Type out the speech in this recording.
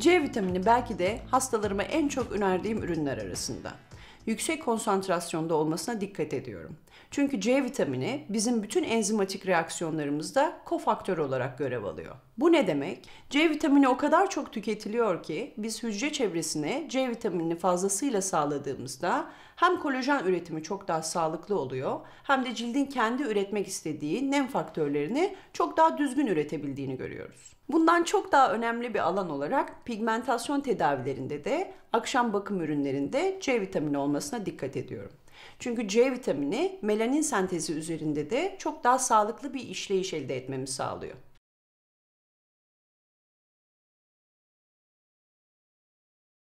C vitamini belki de hastalarıma en çok önerdiğim ürünler arasında yüksek konsantrasyonda olmasına dikkat ediyorum. Çünkü C vitamini bizim bütün enzimatik reaksiyonlarımızda kofaktör olarak görev alıyor. Bu ne demek? C vitamini o kadar çok tüketiliyor ki biz hücre çevresine C vitaminini fazlasıyla sağladığımızda hem kolajen üretimi çok daha sağlıklı oluyor hem de cildin kendi üretmek istediği nem faktörlerini çok daha düzgün üretebildiğini görüyoruz. Bundan çok daha önemli bir alan olarak pigmentasyon tedavilerinde de akşam bakım ürünlerinde C vitamini olması kullanılmasına dikkat ediyorum. Çünkü C vitamini melanin sentezi üzerinde de çok daha sağlıklı bir işleyiş elde etmemi sağlıyor.